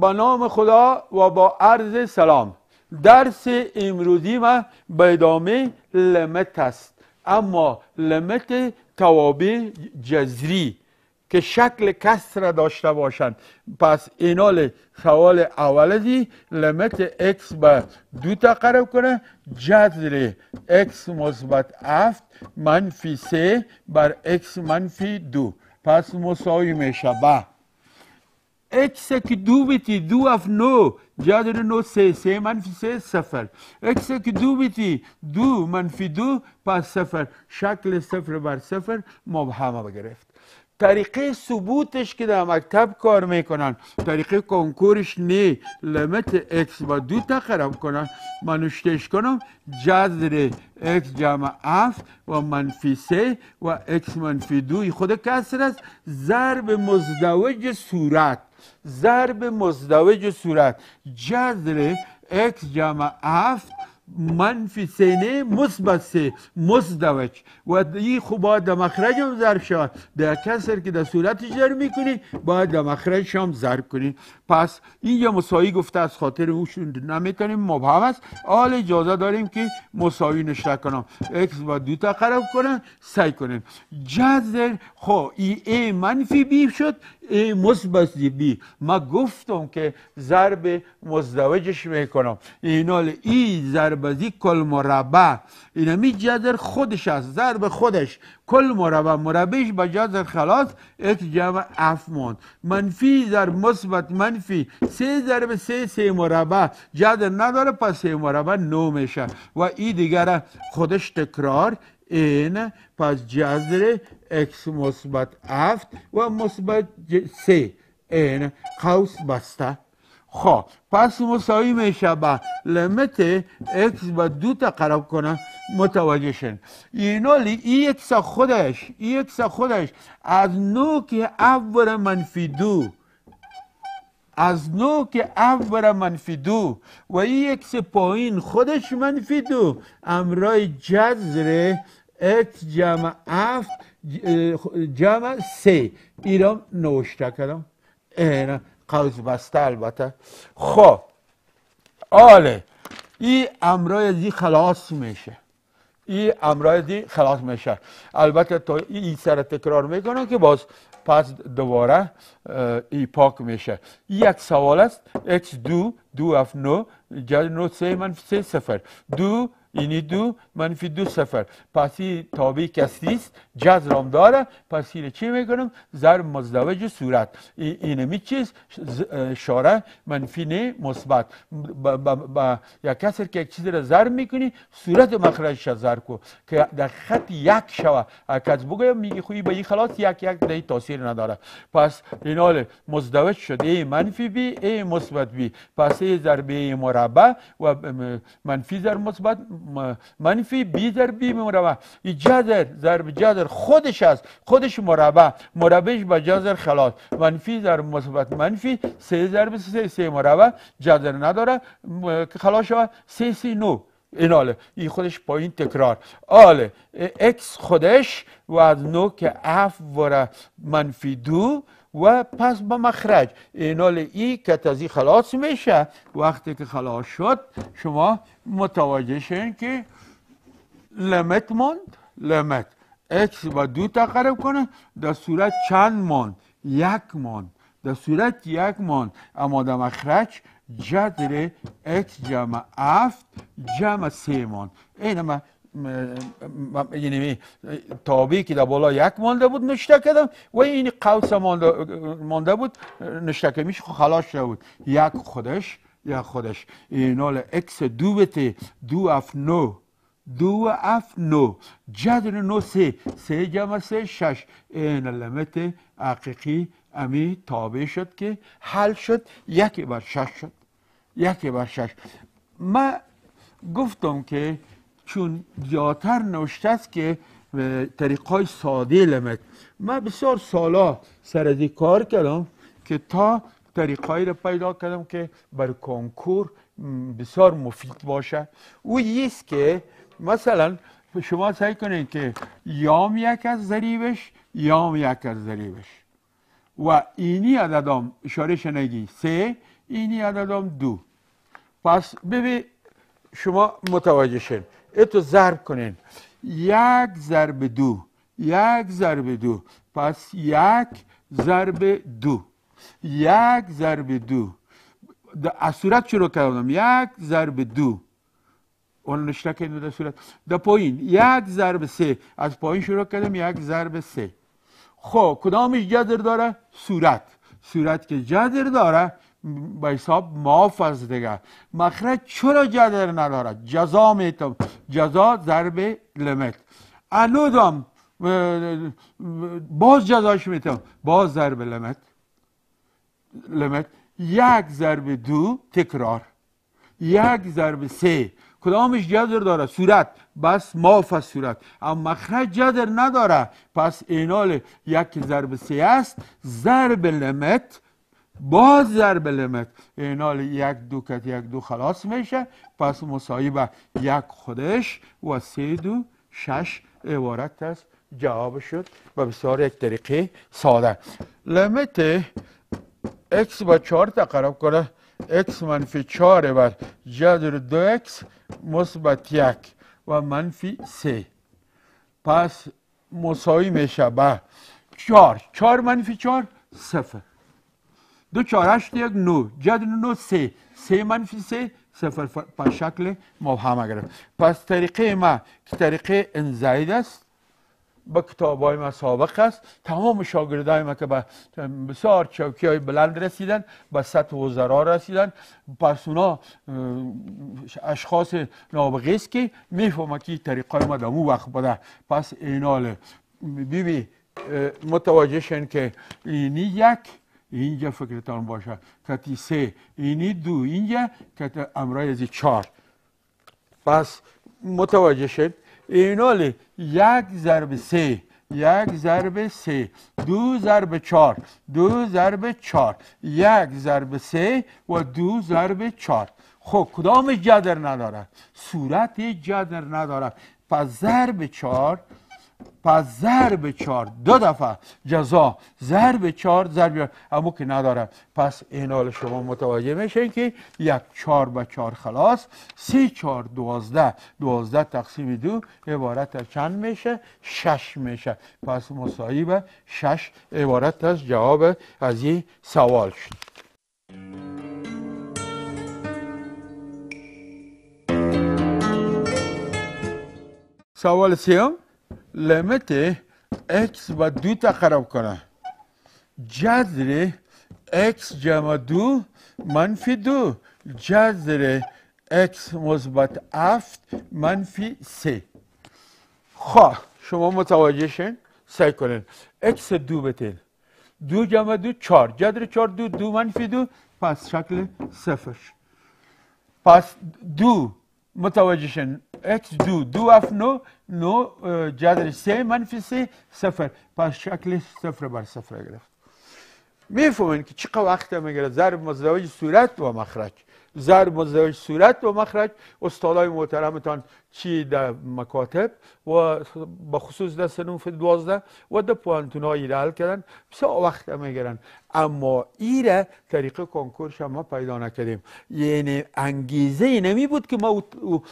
با نام خدا و با عرض سلام درس امروزی ما به ادامه لمت است اما لمت توابع جزری که شکل کسر داشته باشند پس اینال سوال اولی لمت اکس به دو تقرب کنه جذر اکس مثبت هفت منفی سه بر اکس منفی دو پس مساوی میشه به که دو بیتی دو جادر نو سه سه منفی سه اکس سکی دو منفی دو پس سفر شکل سفر بر سفر مبهمه بگرفت طریقه ثبوتش که در مکتب کار میکنن طریقه کنکورش نی لمت اکس با دو تقرب کنن منوشتش کنم جذر اکس جمع اف و منفی سه و اکس منفی دوی خود کسر است ضرب مزدوج صورت ضرب مزدوج صورت جذر x جمع افت منفی سینه مثبت سه مزدوج و این خب باید در مخرج هم ضرب شود در کسر که در صورت جرمی میکنی باید در مخرج هم ضرب کنی پس این یه مساوی گفته از خاطر اوشون نمیتونیم مبهم است آل اجازه داریم که مساوی نشته کنم اکس و دو تا قرب کنن سعی کنیم جذر خو خب، ای ای منفی بی شد ای مثبت بی ما گفتم که ضرب مزدوجش میکنم اینال ای ضرب بازی کل مربع این می جذر خودش است ضرب خودش کل مربع مربعش با جذر خلاص ایک جمع اف موند منفی در مثبت منفی سه ضرب سه سه مربع جذر نداره پس سه مربع نو میشه و این دیگر خودش تکرار این پس جذر اکس مثبت افت و مثبت سه این قوس بسته خب پس مساوی میشه به لمت اکس به دو تا قرب کنه متوجه شن اینالی ای اکس خودش ای اکس خودش از نو که اول منفی دو از نو که اول منفی دو و ای اکس پایین خودش منفی دو امرای جزر اکس جمع اف جمع سه ایرام نوشته کردم ایرام قوز بسته البته خب آله ای امرای دی خلاص میشه ای امرای دی خلاص میشه البته تا این سر تکرار میکنه که باز پس دوباره ای پاک میشه یک سوال است x دو دو اف نو جد نو سه من سه سفر دو یعنی دو منفی دو سفر پسی تابع کسی جزرام داره پس اینه چی میکنم ضرب مزدوج صورت می چیز شاره منفی نه مثبت با یا کسر که یک چیزی را ضرب میکنی صورت مخرجش زر کو که در خط یک شوه کس بگویم میگی خویی به این خلاص یک یک دهی تاثیر نداره پس این حال مزدوج شد ای منفی بی ای مثبت بی پس ای ضرب مربع و منفی ضرب مثبت منفی بی در بی مربع ای جذر ضرب جذر خودش است خودش مربع مربعش با جذر خلاص منفی در مثبت منفی سه ضرب سه سه مربع جذر نداره خلاص شود سه سی نو این آله این خودش پایین تکرار آله اکس خودش و از نو که اف وره منفی دو و پس به مخرج اینال ای که از خلاص میشه وقتی که خلاص شد شما متوجه شین که لمت ماند لمت اکس و دو تقرب کنه در صورت چند ماند یک ماند در صورت یک ماند اما در مخرج جدر اکس جمع افت جمع سه ماند این یعنی تابی که در بالا یک مانده بود نشته کردم و این قوس مانده, بود نشته میشه خلاص شده بود یک خودش یک خودش اینال اکس دو بته دو اف نو دو اف نو جدر نو سه سه جمع سه شش این لمت حقیقی امی تابع شد که حل شد یکی بر شش شد یکی بر شش من گفتم که چون زیادتر نوشته است که های ساده لمد من بسیار سالا سر کار کردم که تا طریقایی را پیدا کردم که بر کنکور بسیار مفید باشه او یست که مثلا شما سعی کنید که یام یک از ذریبش یام یک از ذریبش و اینی هم اشاره شنگی سه اینی عددام دو پس ببین شما متوجه شد اتو ضرب کنین یک ضرب دو یک ضرب دو پس یک ضرب دو یک ضرب دو از صورت شروع کردم یک ضرب دو اون نشته کردیم در صورت در پایین یک ضرب سه از پایین شروع کردم یک ضرب سه خب کدامش جذر داره صورت صورت که جذر داره به حساب معاف است دیگه مخرج چرا جدر ندارد جزا میتم جزا ضرب لمت الودم باز جزاش میتم باز ضرب لمت لمت یک ضرب دو تکرار یک ضرب سه کدامش جدر داره صورت بس معاف از صورت اما مخرج جدر نداره پس اینال یک ضرب سه است ضرب لمت باز ضرب لمت اینال یک دو کت یک دو خلاص میشه پس مسایی به یک خودش و سه دو شش عبارت است جواب شد و بسیار یک طریقه ساده لمت x با 4 تقرب کنه x منفی 4 بر جدر دو x مثبت یک و منفی سه پس مساوی میشه به 4 چهار منفی چهار صفر دو هشت یک نو جد نو سه سه منفی سه سفر پر شکل مبهم اگر پس طریقه ما که طریقه انزاید است با کتاب های ما سابق است تمام شاگردای ما که به بسیار چوکی های بلند رسیدن به سطح وزرا رسیدن پس اونا اشخاص نابغه است که میفهمه که طریقه ما در مو وقت بده پس اینال بیبی متوجه شن که اینی یک اینجا فکرتان باشه کتی سه اینی دو اینجا کتی ازی چار پس متوجه شد اینال یک ضرب سه یک ضرب سه دو ضرب چار دو ضرب چار یک ضرب سه و دو ضرب چار خب کدام جدر نداره صورت جدر نداره پس ضرب چار پس ضرب چهار دو دفعه جزا ضرب چهار ضرب همو که نداره پس این حال شما متوجه میشین که یک چهار به چهار خلاص سی چهار دوازده دوازده تقسیم دو عبارت چند میشه شش میشه پس مصاحب به شش عبارت از جواب از این سوال شد سوال سیم لمت x با دو خراب کنه جذر x جمع دو منفی دو جذر x مثبت هفت منفی سه خواه خب، شما متوجه شین سعی کنین x دو بتین دو جمع دو چار جذر چار دو دو منفی دو پس شکل صفر پس دو متوجه شن ات دو دو اف نو نو جدر سه منفی سه صفر پس شکل صفر بر صفر گرفت میفهمین که چقدر وقت هم گرفت ضرب مزدوج صورت و مخرج ضرب و صورت و مخرج استادای محترمتان چی در مکاتب و به خصوص در سنوف دوازده و در پوانتونایی را حل کردن بسیار وقت میگرن اما ایره طریق کنکور شما پیدا نکردیم یعنی انگیزه ای نمی بود که ما او,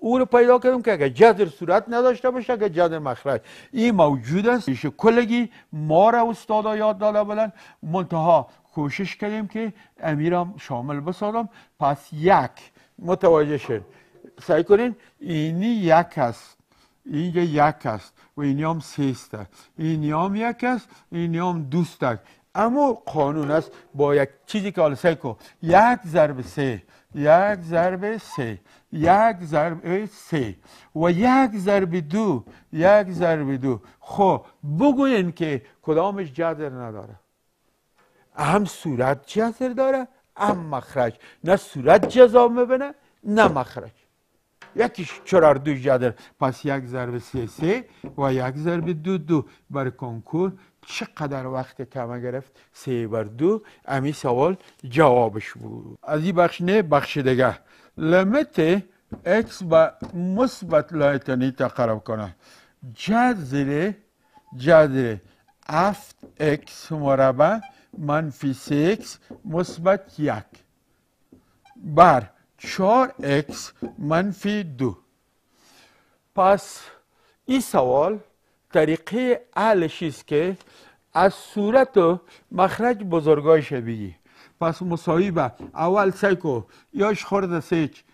او, رو پیدا کردیم که اگر جدر صورت نداشته باشه اگر جذر مخرج این موجود است کلگی ما را استادا یاد داده بلند منتها کوشش کردیم که امیرم شامل بسازم پس یک متوجه شد سعی کنین اینی یک است اینجا یک است و اینی هم سیسته است اینی هم یک است اینی هم دوست اما قانون است با یک چیزی که حالا سعی کن یک ضرب سه یک ضرب سه یک ضرب سه و یک ضرب دو یک ضرب دو خب بگوین که کدامش جدر نداره هم صورت جزر داره هم مخرج نه صورت جزا میبینه نه مخرج یکیش چرار دو جدر پس یک ضرب سی سی و یک ضرب دو دو بر کنکور چقدر وقت کمه گرفت سه بر دو امی سوال جوابش بود از این بخش نه بخش دیگه لمت اکس با مثبت لایتنی تقرب کنه جذر جذر افت اکس مربع منفی 6 مثبت یک بر 4x منفی دو پس این سوال طریقه حلش که از صورت و مخرج بزرگای شبیه پس مصاحبه اول سیکو یاش خورده سیچ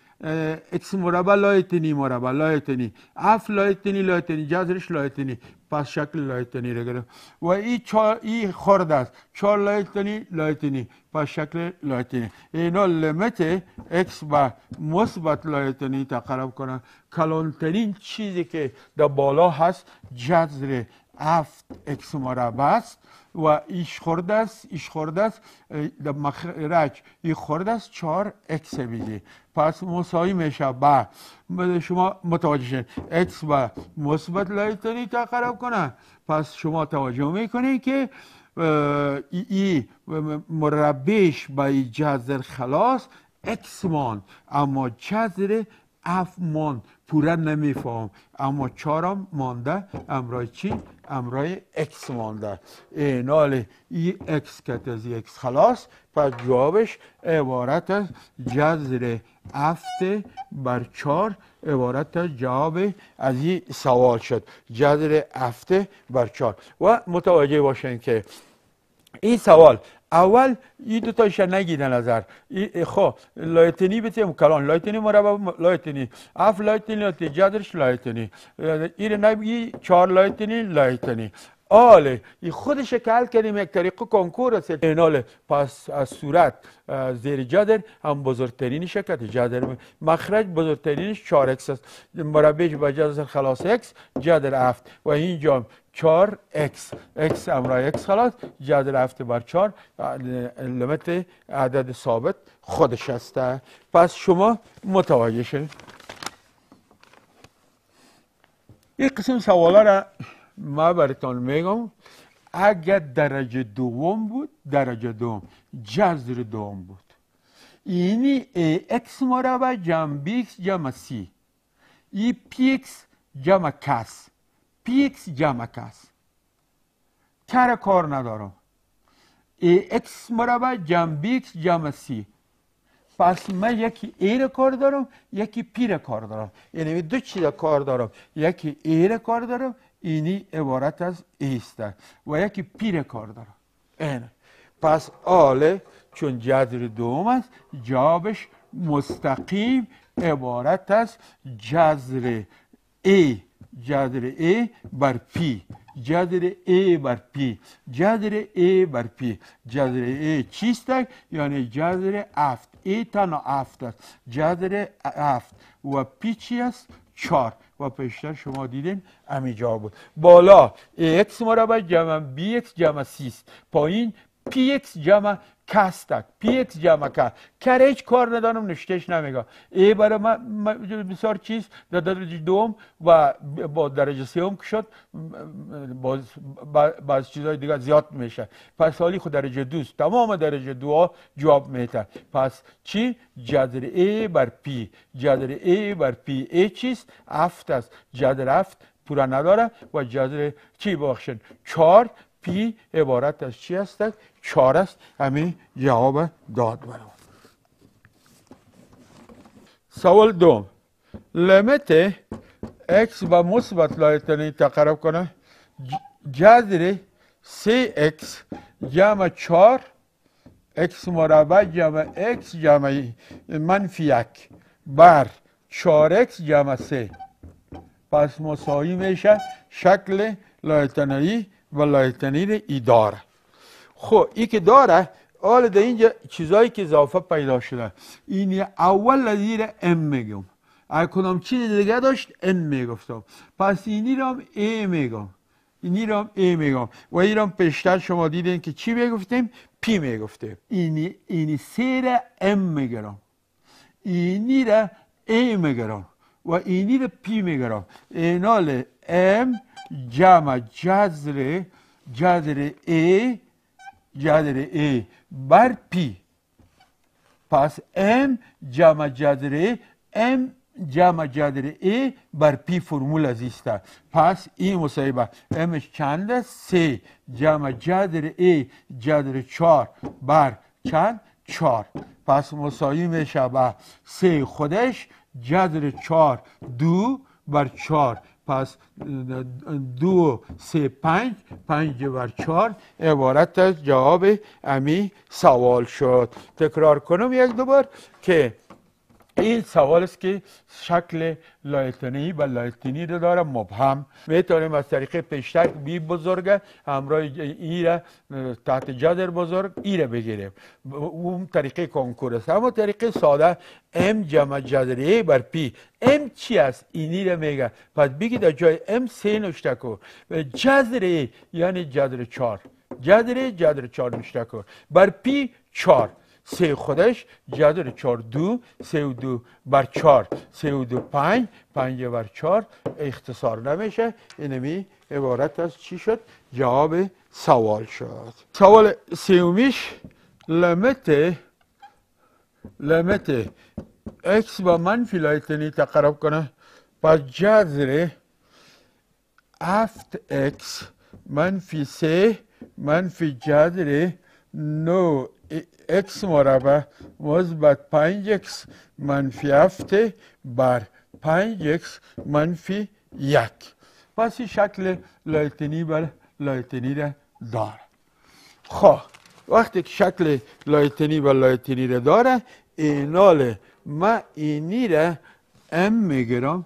اکس مربع لایتنی مربع لایتنی اف لایتنی لایتنی جزرش لایتنی پس شکل لایتنی را گرفت و این ای خرد است چهار لایتنی لایتنی پس شکل لایتنی اینا لمت اکس با مثبت لایتنی تقرب کنن کلانترین چیزی که در بالا هست جذر هفت اکس مربع است و ایش خوردست ایش است در مخرج ای است چهار اکس میگی پس مساوی میشه با بله. بله، شما متوجه شد اکس با مثبت لایتنی خراب کنه پس شما توجه میکنید که ای, ای مربیش با جذر خلاص اکس ماند اما جذر اف مان پورا نمیفهم اما چارم مانده امرای چی امرای اکس مانده اینال ای اکس کت از اکس خلاص پس جوابش عبارت از جذر افت بر چار عبارت از جواب از این سوال شد جذر افت بر چار و متوجه باشین که این سوال اول این دو تا نگیده نظر خب لایتنی بتیم کلان لایتنی مربع لایتنی اف لایتنی لایتنی جدرش لایتنی این نبگی چهار لایتنی لایتنی آله این خودش کل کردیم یک طریق کنکور است ایناله پس از صورت زیر جدر هم بزرگترین شرکت جدر مخرج بزرگترینش 4 اکس است مربعش با جدر خلاص اکس جدر افت و اینجا 4 x x امرای x خلاص جزر رفته بر 4 لمت عدد ثابت خودش است پس شما متوجه شد این قسم سوالا را ما براتون میگم اگر درجه دوم بود درجه دوم جذر دوم بود یعنی اکس مربع جمع اکس جمع سی ای اکس جمع کس PX کس کار کار ندارم اکس مربع جمع BX جمع سی پس من یکی A کار دارم یکی پیر کار دارم یعنی دو چیز کار دارم یکی ایر کار دارم اینی عبارت از A و یکی پیر کار دارم این پس آله چون جذر دوم است جوابش مستقیم عبارت از جذر A جذر ای بر پی جذر A بر پی جذر A بر پی جذر A چیست؟ یعنی جذر افت A تنها افت است جذر افت و پی چی است چار و پیشتر شما دیدین امی جا بود بالا AX مربع جمع بی جمع سیست سیست پایین پیت جمع kastak, پیت جمع کست کره هیچ کار ندانم نشتش نمیگه ای برای من بسار چیز در درجه دوم و با درجه سوم که شد باز چیزهای چیزای دیگه زیاد میشه پس حالی خود درجه دوست تمام درجه دو جواب میتن پس چی جذر ای بر پی جذر ای بر پی ای چیست افت است جذر افت پورا نداره و جذر چی بخشن چهار پی عبارت از چی هست؟ چهار است همین جواب داد برای سوال دوم لمت اکس با مثبت لایتنی تقرب کنه جذر سی x جمع 4 x مربع جمع x جمع منفی یک بر 4x جمع 3 پس مساوی میشه شکل لایتنایی والا ده ای داره خب ای که داره حالا در اینجا چیزایی که اضافه پیدا شده اینی اول زیر ام میگم اگر کنم چیز دیگه داشت ان میگفتم پس اینی را هم ای میگم اینی را ای میگم و این را پیشتر شما دیدین که چی میگفتیم پی میگفتیم اینی, اینی سیر ام میگرم اینی را ای میگرم و اینی را پی میگرم اینال ام جمع جذر جذر ای جذر ای بر پی پس ام جمع جذر ام جمع جذر ای بر پی فرمول است پس این مصیبه امش چند است سه جمع جذر ای جذر چار بر چند چار پس مساوی میشه به سه خودش جذر چار دو بر چار پس دو سه پنج پنج بر چهار عبارت از جواب امی سوال شد تکرار کنم یک دوبار که این سوال است که شکل لایتنی و لایتنی رو داره مبهم میتونیم از طریق پشتک بی بزرگ همراه ای تحت جدر بزرگ ایره بگیریم اون طریق کنکور است اما طریق ساده ام جمع ای بر پی ام چی است اینی را میگه پس بگی در جای ام سه نشتکو جدر ای یعنی جدر چار جذر جدر چار نشته بر پی چار سه خودش جا چار دو سه و دو بر چار سه و دو پنج پنج بر چار اختصار نمیشه اینمی عبارت از چی شد؟ جواب سوال شد سوال سیومیش لمت لمت اکس با منفی لایتنی تقرب کنه پس جذر افت اکس منفی سه منفی جذر نو x مربع مثبت 5x منفی 7 بر 5x منفی یک پس این شکل لایتنی بر لایتنی را داره خب وقتی که شکل لایتنی بر لایتنی را داره اینال ما اینی را ام میگرم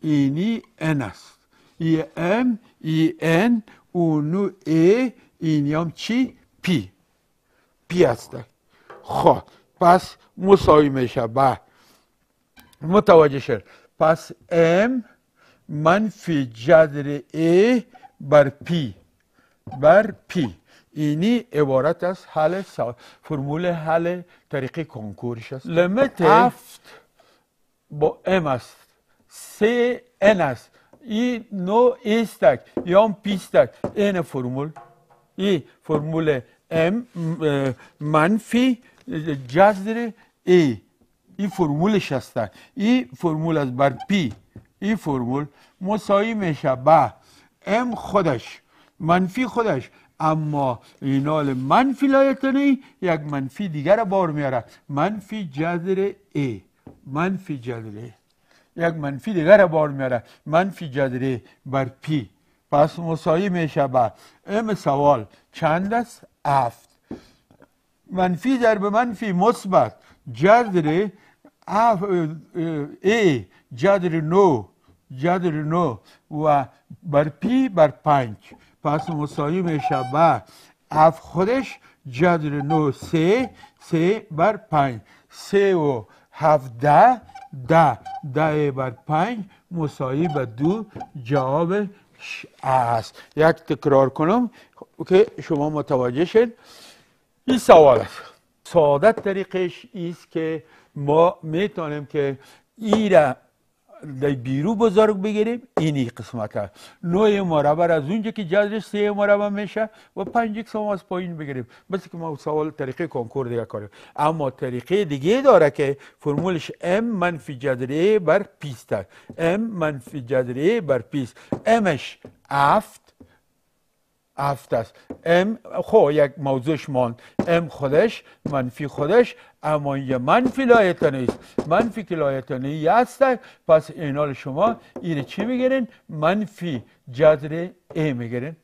اینی ان است ای ام ای ان اونو ای اینی چی پی پی هستن خب پس مساوی میشه با متوجه شد پس ام منفی جذر ای بر پی بر پی اینی عبارت از حل سا... فرمول حل طریقی کنکورش است لمت هفت با ام است سه ان است ای نو ایستک یا پیستک این فرمول ای فرمول ام منفی جذر ای این فرمولش هستن این فرمول از بر پی این فرمول مساوی میشه با ام خودش منفی خودش اما اینال منفی لایتنی یک منفی دیگر بار میاره منفی جذر ای e. منفی جذر ای e. یک منفی دیگر بار میاره منفی جذر e بر پی پس مساوی میشه شود ام سوال چند است افت منفی در به منفی مثبت جذر ای جذر نو جدر نو و بر پی بر پنج پس مساوی میشه شود اف خودش جدر نو سه سه بر پنج سه و هفته ده ده بر پنج مساوی به دو جواب است یک تکرار کنم که شما متوجه شد این سوال است سعادت طریقش است که ما میتونیم که ایره در بیرو بزرگ بگیریم اینی قسمت ها نوع مربع از اونجا که جزرش سه مربع میشه و پنج اکسام از پایین بگیریم مثل که ما سوال طریقه کنکور دیگه کاریم اما طریقه دیگه داره که فرمولش ام منفی جذر بر پیست است ام منفی جذر بر پیست امش افت افت است ام خو خب، یک موضوعش ماند ام خودش منفی خودش اما یه منفی لایتنه است منفی که لایتنه ای است پس اینال شما اینه چی میگیرین منفی جذر ای میگرین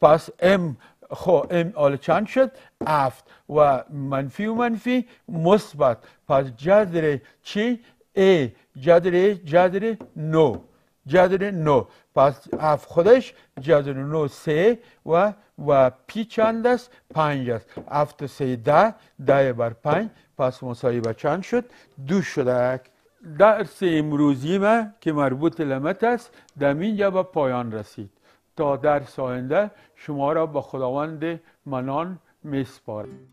پس ام خو خب ام آل چند شد افت و منفی و منفی مثبت پس جذر چی ای جذر جذر نو جذر نو پس اف خودش جذر نو سه و و پی چند است پنج است هفت سه ده ده بر پنج پس مصاحبه چند شد دو شده درس امروزی ما که مربوط لمت است در اینجا به پایان رسید تا در آینده شما را به خداوند منان میسپارم